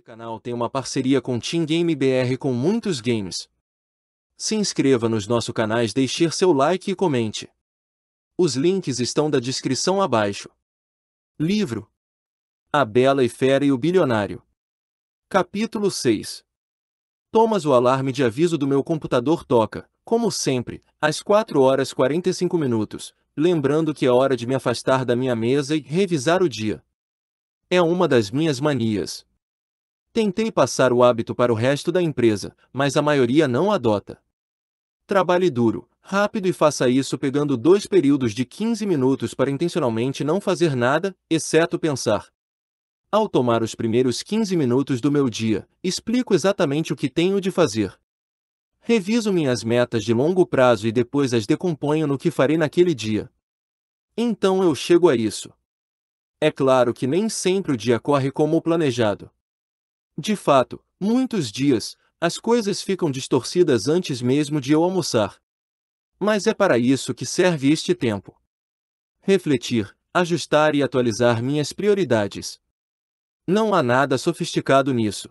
Esse canal tem uma parceria com Team Game BR com muitos games. Se inscreva nos nossos canais, deixe seu like e comente. Os links estão da descrição abaixo. Livro A Bela e Fera e o Bilionário Capítulo 6 Tomas o alarme de aviso do meu computador toca, como sempre, às 4 horas 45 minutos, lembrando que é hora de me afastar da minha mesa e revisar o dia. É uma das minhas manias, Tentei passar o hábito para o resto da empresa, mas a maioria não adota. Trabalhe duro, rápido e faça isso pegando dois períodos de 15 minutos para intencionalmente não fazer nada, exceto pensar. Ao tomar os primeiros 15 minutos do meu dia, explico exatamente o que tenho de fazer. Reviso minhas metas de longo prazo e depois as decomponho no que farei naquele dia. Então eu chego a isso. É claro que nem sempre o dia corre como o planejado. De fato, muitos dias, as coisas ficam distorcidas antes mesmo de eu almoçar. Mas é para isso que serve este tempo. Refletir, ajustar e atualizar minhas prioridades. Não há nada sofisticado nisso.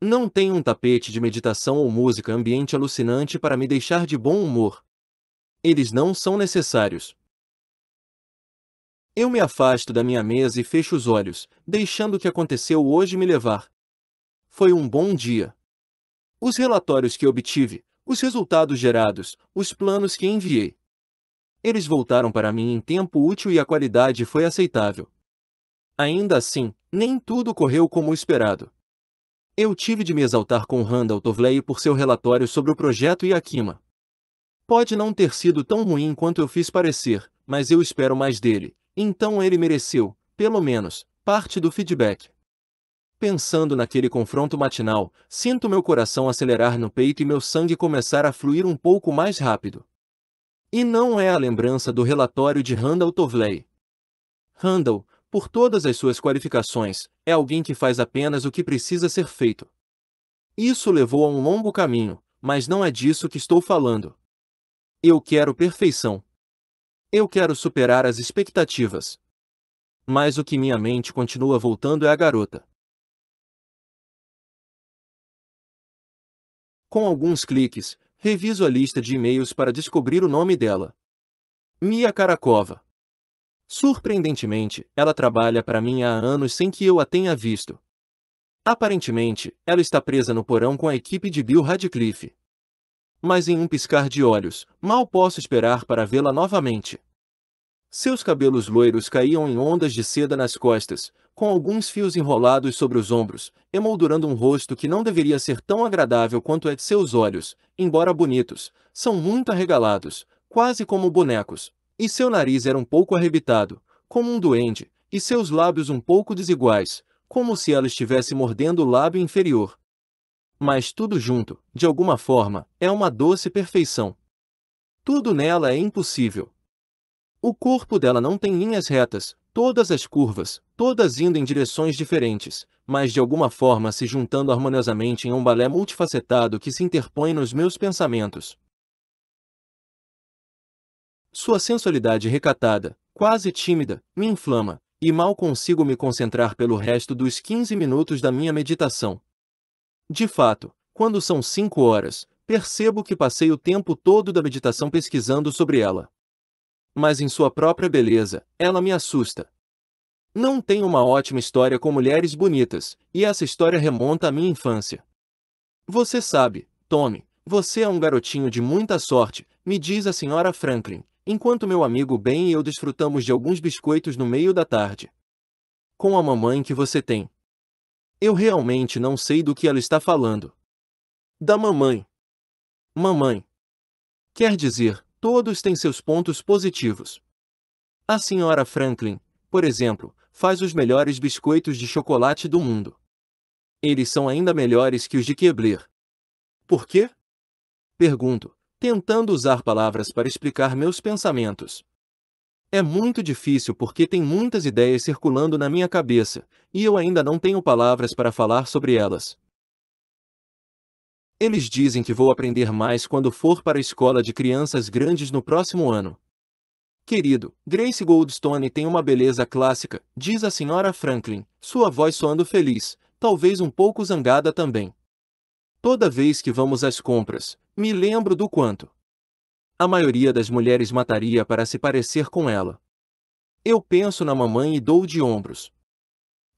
Não tenho um tapete de meditação ou música ambiente alucinante para me deixar de bom humor. Eles não são necessários. Eu me afasto da minha mesa e fecho os olhos, deixando o que aconteceu hoje me levar foi um bom dia. Os relatórios que obtive, os resultados gerados, os planos que enviei. Eles voltaram para mim em tempo útil e a qualidade foi aceitável. Ainda assim, nem tudo correu como esperado. Eu tive de me exaltar com Randall Tovley por seu relatório sobre o projeto e Yakima. Pode não ter sido tão ruim quanto eu fiz parecer, mas eu espero mais dele, então ele mereceu, pelo menos, parte do feedback. Pensando naquele confronto matinal, sinto meu coração acelerar no peito e meu sangue começar a fluir um pouco mais rápido. E não é a lembrança do relatório de Randall Tovley. Randall, por todas as suas qualificações, é alguém que faz apenas o que precisa ser feito. Isso levou a um longo caminho, mas não é disso que estou falando. Eu quero perfeição. Eu quero superar as expectativas. Mas o que minha mente continua voltando é a garota. Com alguns cliques, reviso a lista de e-mails para descobrir o nome dela. Mia Karakova. Surpreendentemente, ela trabalha para mim há anos sem que eu a tenha visto. Aparentemente, ela está presa no porão com a equipe de Bill Radcliffe. Mas em um piscar de olhos, mal posso esperar para vê-la novamente. Seus cabelos loiros caíam em ondas de seda nas costas, com alguns fios enrolados sobre os ombros, emoldurando um rosto que não deveria ser tão agradável quanto é de seus olhos, embora bonitos, são muito arregalados, quase como bonecos, e seu nariz era um pouco arrebitado, como um duende, e seus lábios um pouco desiguais, como se ela estivesse mordendo o lábio inferior. Mas tudo junto, de alguma forma, é uma doce perfeição. Tudo nela é impossível. O corpo dela não tem linhas retas, Todas as curvas, todas indo em direções diferentes, mas de alguma forma se juntando harmoniosamente em um balé multifacetado que se interpõe nos meus pensamentos. Sua sensualidade recatada, quase tímida, me inflama, e mal consigo me concentrar pelo resto dos 15 minutos da minha meditação. De fato, quando são 5 horas, percebo que passei o tempo todo da meditação pesquisando sobre ela mas em sua própria beleza, ela me assusta. Não tenho uma ótima história com mulheres bonitas, e essa história remonta à minha infância. Você sabe, Tommy, você é um garotinho de muita sorte, me diz a senhora Franklin, enquanto meu amigo Ben e eu desfrutamos de alguns biscoitos no meio da tarde. Com a mamãe que você tem. Eu realmente não sei do que ela está falando. Da mamãe. Mamãe. Quer dizer, Todos têm seus pontos positivos. A senhora Franklin, por exemplo, faz os melhores biscoitos de chocolate do mundo. Eles são ainda melhores que os de Kebler. Por quê? Pergunto, tentando usar palavras para explicar meus pensamentos. É muito difícil porque tem muitas ideias circulando na minha cabeça, e eu ainda não tenho palavras para falar sobre elas. Eles dizem que vou aprender mais quando for para a escola de crianças grandes no próximo ano. Querido, Grace Goldstone tem uma beleza clássica, diz a senhora Franklin, sua voz soando feliz, talvez um pouco zangada também. Toda vez que vamos às compras, me lembro do quanto. A maioria das mulheres mataria para se parecer com ela. Eu penso na mamãe e dou de ombros,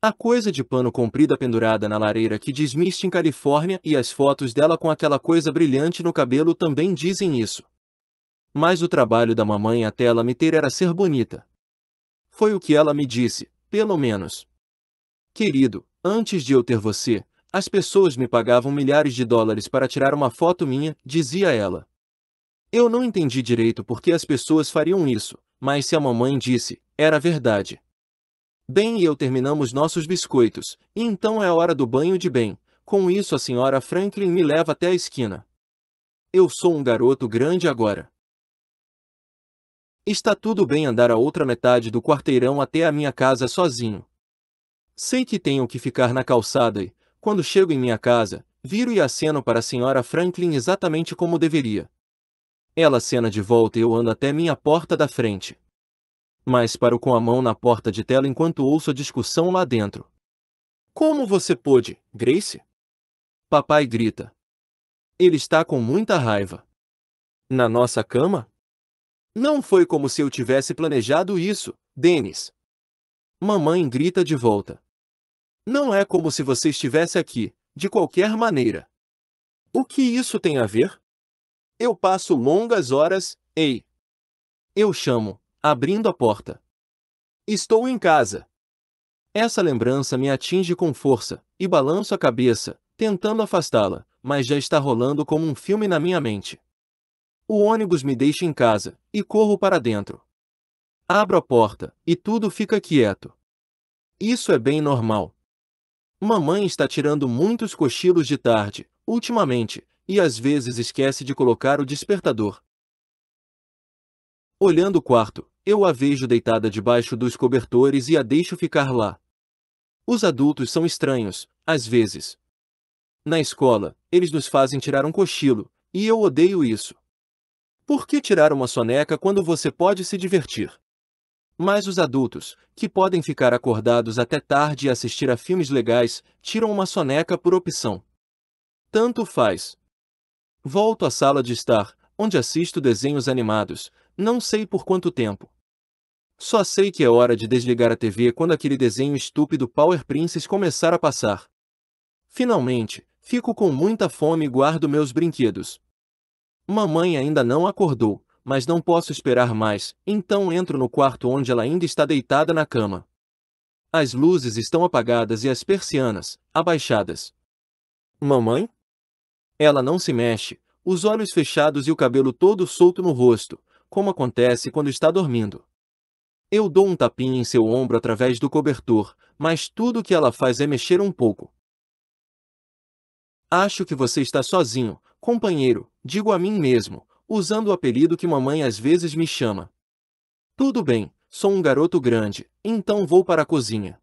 a coisa de pano comprida pendurada na lareira que diz Mist em Califórnia e as fotos dela com aquela coisa brilhante no cabelo também dizem isso. Mas o trabalho da mamãe até ela me ter era ser bonita. Foi o que ela me disse, pelo menos. Querido, antes de eu ter você, as pessoas me pagavam milhares de dólares para tirar uma foto minha, dizia ela. Eu não entendi direito por que as pessoas fariam isso, mas se a mamãe disse, era verdade. Ben e eu terminamos nossos biscoitos, e então é hora do banho de Ben. Com isso a senhora Franklin me leva até a esquina. Eu sou um garoto grande agora. Está tudo bem andar a outra metade do quarteirão até a minha casa sozinho. Sei que tenho que ficar na calçada e, quando chego em minha casa, viro e aceno para a senhora Franklin exatamente como deveria. Ela acena de volta e eu ando até minha porta da frente mas paro com a mão na porta de tela enquanto ouço a discussão lá dentro. Como você pôde, Grace? Papai grita. Ele está com muita raiva. Na nossa cama? Não foi como se eu tivesse planejado isso, Denis. Mamãe grita de volta. Não é como se você estivesse aqui, de qualquer maneira. O que isso tem a ver? Eu passo longas horas, ei. Eu chamo, abrindo a porta. Estou em casa. Essa lembrança me atinge com força, e balanço a cabeça, tentando afastá-la, mas já está rolando como um filme na minha mente. O ônibus me deixa em casa, e corro para dentro. Abro a porta, e tudo fica quieto. Isso é bem normal. Mamãe está tirando muitos cochilos de tarde, ultimamente, e às vezes esquece de colocar o despertador. Olhando o quarto, eu a vejo deitada debaixo dos cobertores e a deixo ficar lá. Os adultos são estranhos, às vezes. Na escola, eles nos fazem tirar um cochilo, e eu odeio isso. Por que tirar uma soneca quando você pode se divertir? Mas os adultos, que podem ficar acordados até tarde e assistir a filmes legais, tiram uma soneca por opção. Tanto faz. Volto à sala de estar, onde assisto desenhos animados, não sei por quanto tempo. Só sei que é hora de desligar a TV quando aquele desenho estúpido Power Princess começar a passar. Finalmente, fico com muita fome e guardo meus brinquedos. Mamãe ainda não acordou, mas não posso esperar mais, então entro no quarto onde ela ainda está deitada na cama. As luzes estão apagadas e as persianas, abaixadas. Mamãe? Ela não se mexe, os olhos fechados e o cabelo todo solto no rosto, como acontece quando está dormindo. Eu dou um tapinha em seu ombro através do cobertor, mas tudo o que ela faz é mexer um pouco. Acho que você está sozinho, companheiro, digo a mim mesmo, usando o apelido que mamãe às vezes me chama. Tudo bem, sou um garoto grande, então vou para a cozinha.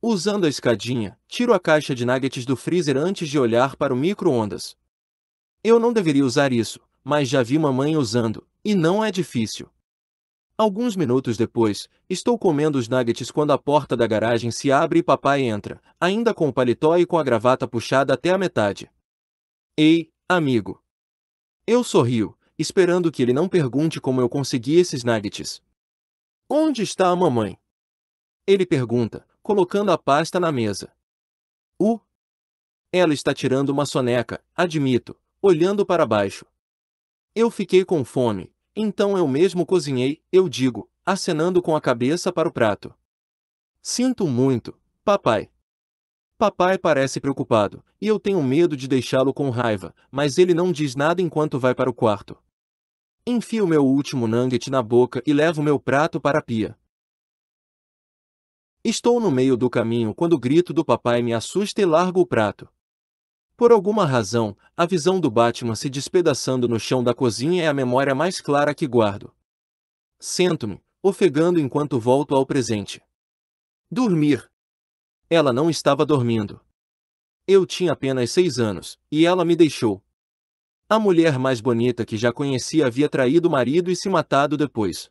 Usando a escadinha, tiro a caixa de nuggets do freezer antes de olhar para o micro-ondas. Eu não deveria usar isso, mas já vi mamãe usando, e não é difícil. Alguns minutos depois, estou comendo os nuggets quando a porta da garagem se abre e papai entra, ainda com o paletó e com a gravata puxada até a metade. Ei, amigo! Eu sorrio, esperando que ele não pergunte como eu consegui esses nuggets. Onde está a mamãe? Ele pergunta, colocando a pasta na mesa. Uh! Ela está tirando uma soneca, admito, olhando para baixo. Eu fiquei com fome, então eu mesmo cozinhei, eu digo, acenando com a cabeça para o prato. Sinto muito, papai. Papai parece preocupado, e eu tenho medo de deixá-lo com raiva, mas ele não diz nada enquanto vai para o quarto. Enfio meu último nugget na boca e levo meu prato para a pia. Estou no meio do caminho quando o grito do papai me assusta e largo o prato. Por alguma razão, a visão do Batman se despedaçando no chão da cozinha é a memória mais clara que guardo. Sento-me, ofegando enquanto volto ao presente. Dormir. Ela não estava dormindo. Eu tinha apenas seis anos, e ela me deixou. A mulher mais bonita que já conhecia havia traído o marido e se matado depois.